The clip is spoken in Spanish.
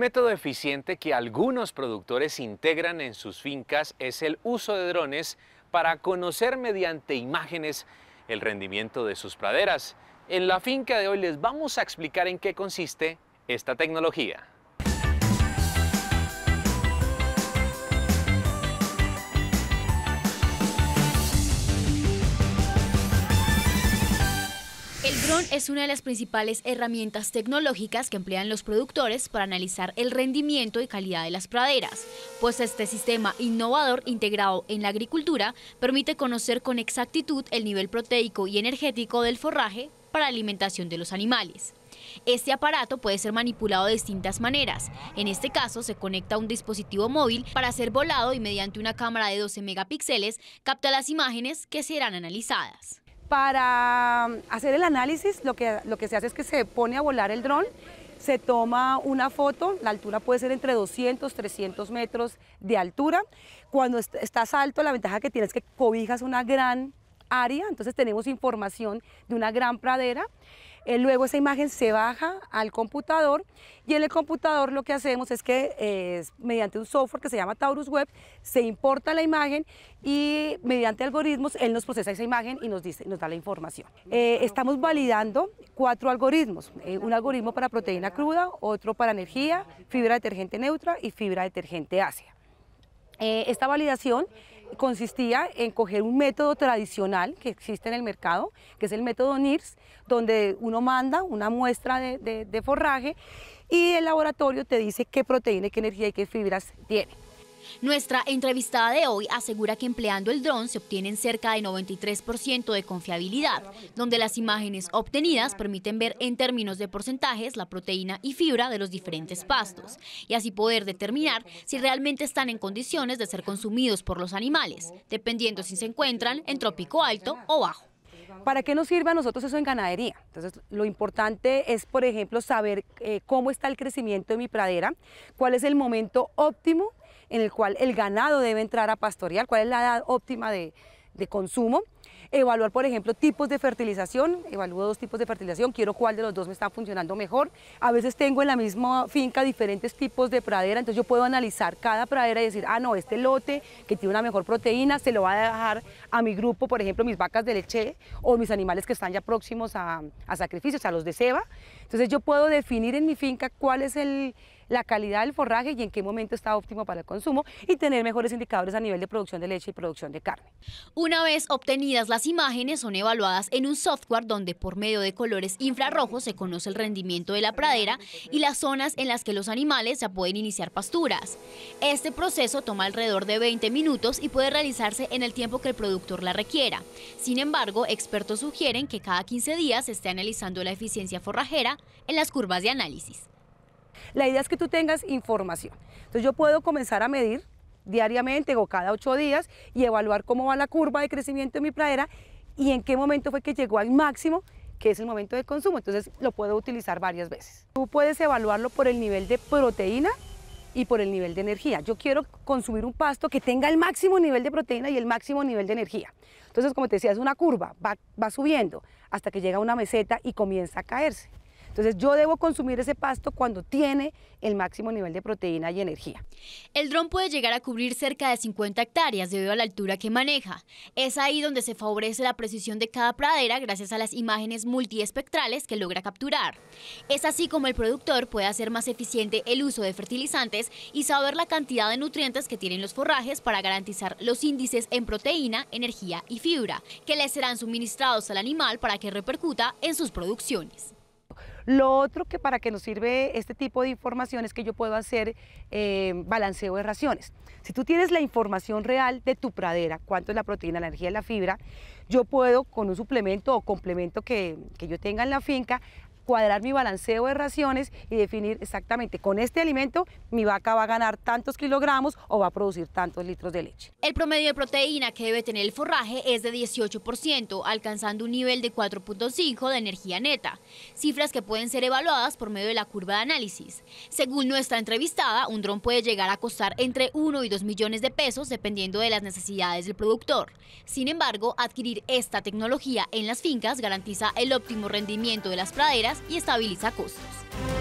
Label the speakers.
Speaker 1: método eficiente que algunos productores integran en sus fincas es el uso de drones para conocer mediante imágenes el rendimiento de sus praderas. En la finca de hoy les vamos a explicar en qué consiste esta tecnología. es una de las principales herramientas tecnológicas que emplean los productores para analizar el rendimiento y calidad de las praderas, pues este sistema innovador integrado en la agricultura permite conocer con exactitud el nivel proteico y energético del forraje para alimentación de los animales. Este aparato puede ser manipulado de distintas maneras. En este caso, se conecta a un dispositivo móvil para ser volado y mediante una cámara de 12 megapíxeles capta las imágenes que serán analizadas. Para mm, hacer
Speaker 2: el análisis, lo que, se hace es que se pone a volar el dron, se toma una foto, la altura puede ser entre 200, 300 metros de altura. Cuando estás alto, la ventaja que tienes es que cobijas una gran área, entonces tenemos información de una gran pradera. Eh, luego esa imagen se baja al computador y en el computador lo que hacemos es que eh, mediante un software que se llama Taurus Web se importa la imagen y mediante algoritmos él nos procesa esa imagen y nos, dice, nos da la información. Eh, estamos validando cuatro algoritmos, un algoritmo para proteína cruda, otro para energía, fibra detergente neutra y fibra detergente ácida. esta validación consistía en coger un método tradicional que existe en el mercado, que es el método NIRS, donde uno manda una muestra de, forraje y el laboratorio te
Speaker 1: dice qué proteína, qué energía y qué fibras tiene. Nuestra entrevistada de hoy asegura que empleando el dron se obtienen cerca de 93% de confiabilidad, donde las imágenes obtenidas permiten ver en términos de porcentajes la proteína y fibra de los diferentes pastos y así poder determinar si realmente están en condiciones de ser consumidos por los animales, dependiendo si se encuentran en trópico alto o bajo. ¿Para qué nos sirve a nosotros eso en
Speaker 2: ganadería? Entonces, lo importante es, por ejemplo, saber eh, cómo está el crecimiento de mi pradera, cuál es el momento óptimo en el cual el ganado debe entrar a pastorear, cuál es la edad óptima de, consumo. Evaluar, por ejemplo, tipos de fertilización. Evalúo dos tipos de fertilización. Quiero cuál de los dos me está funcionando mejor. A veces tengo en la misma finca diferentes tipos de pradera. Entonces yo puedo analizar cada pradera y decir, ah, no, este lote que tiene una mejor proteína se lo va a dejar a mi grupo, por ejemplo, mis vacas de leche o mis animales que están ya próximos a, a sacrificios, a los de ceba. Entonces yo puedo definir en mi finca cuál es el la calidad del forraje y en qué momento está óptimo para el consumo y tener mejores indicadores a nivel de producción de leche
Speaker 1: y producción de carne. Una vez obtenidas las imágenes son evaluadas en un software donde por medio de colores infrarrojos se conoce el rendimiento de la pradera y las zonas en las que los animales ya pueden iniciar pasturas. Este proceso toma alrededor de 20 minutos y puede realizarse en el tiempo que el productor la requiera. Sin embargo, expertos sugieren que cada 15 días se esté analizando la eficiencia forrajera en las curvas de análisis.
Speaker 2: La idea es que tú tengas información. Entonces yo puedo comenzar a medir diariamente o cada ocho días y evaluar cómo va la curva de crecimiento de mi pradera y en qué momento fue que llegó al máximo que es el momento de consumo, entonces lo puedo utilizar varias veces. Tú puedes evaluarlo por el nivel de proteína y por el nivel de energía. Yo quiero consumir un pasto que tenga el máximo nivel de proteína y el máximo nivel de energía. Entonces, como te decía, es una curva, va, va subiendo hasta que llega a una meseta y comienza a caerse. Entonces yo debo consumir ese pasto cuando tiene el
Speaker 1: máximo nivel de proteína y energía. El dron puede llegar a cubrir cerca de 50 hectáreas debido a la altura que maneja. Es ahí donde se favorece la precisión de cada pradera gracias a las imágenes multiespectrales que logra capturar. Es así como el productor puede hacer más eficiente el uso de fertilizantes y saber la cantidad de nutrientes que tienen los forrajes para garantizar los índices en proteína, energía y fibra, que le serán suministrados al animal para que repercuta en sus producciones.
Speaker 2: Lo otro que para que nos sirve este tipo de información es que yo puedo hacer eh, balanceo de raciones. Si tú tienes la información real de tu pradera, cuánto es la proteína, la energía y la fibra, yo puedo con un suplemento o complemento que yo tenga en la finca cuadrar mi balanceo de raciones y definir exactamente con este alimento mi vaca va a ganar tantos kilogramos o va a producir tantos litros de leche.
Speaker 1: El promedio de proteína que debe tener el forraje es de 18%, alcanzando un nivel de 4.5 de energía neta, cifras que pueden ser evaluadas por medio de la curva de análisis. Según nuestra entrevistada, un dron puede llegar a costar entre 1 y 2 millones de pesos dependiendo de las necesidades del productor. Sin embargo, adquirir esta tecnología en las fincas garantiza el óptimo rendimiento de las praderas y estabiliza costos.